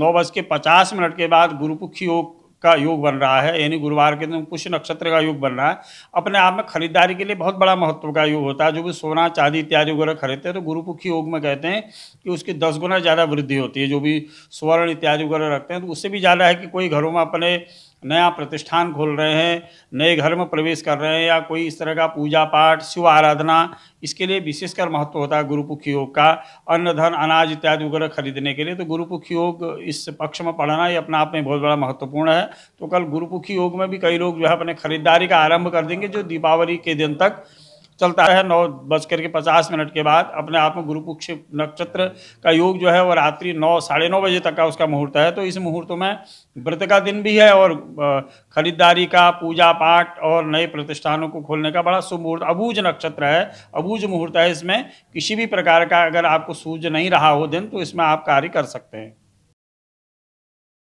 नौ बज के पचास मिनट के बाद गुरुपुखी योग का योग बन रहा है यानी गुरुवार के दिन पुष्य नक्षत्र का योग बन रहा है अपने आप में खरीदारी के लिए बहुत बड़ा महत्व का योग होता है जो भी सोना चांदी इत्यादि वगैरह खरीदते हैं तो गुरुपुखी योग में कहते हैं कि उसकी दस गुना ज़्यादा वृद्धि होती है जो भी स्वर्ण इत्यादि वगैरह रखते हैं तो उससे भी ज़्यादा है कि कोई घरों में अपने नया प्रतिष्ठान खोल रहे हैं नए घर में प्रवेश कर रहे हैं या कोई इस तरह का पूजा पाठ शिव आराधना इसके लिए विशेषकर महत्व होता है गुरुपुख योग का अन्न धन अनाज इत्यादि वगैरह खरीदने के लिए तो गुरुपुख योग इस पक्ष में पढ़ना ही अपने आप में बहुत बड़ा महत्वपूर्ण है तो कल गुरुपुखी योग में भी कई लोग जो है अपने खरीदारी का आरंभ कर देंगे जो दीपावली के दिन तक चलता है नौ बज करके पचास मिनट के बाद अपने आप में गुरु नक्षत्र का योग जो है वो रात्रि नौ साढ़े नौ बजे तक का उसका मुहूर्त है तो इस मुहूर्त में व्रत का दिन भी है और खरीदारी का पूजा पाठ और नए प्रतिष्ठानों को खोलने का बड़ा शुभ मुहूर्त अबूज नक्षत्र है अबूज मुहूर्त है इसमें किसी भी प्रकार का अगर आपको सूझ नहीं रहा हो दिन तो इसमें आप कार्य कर सकते हैं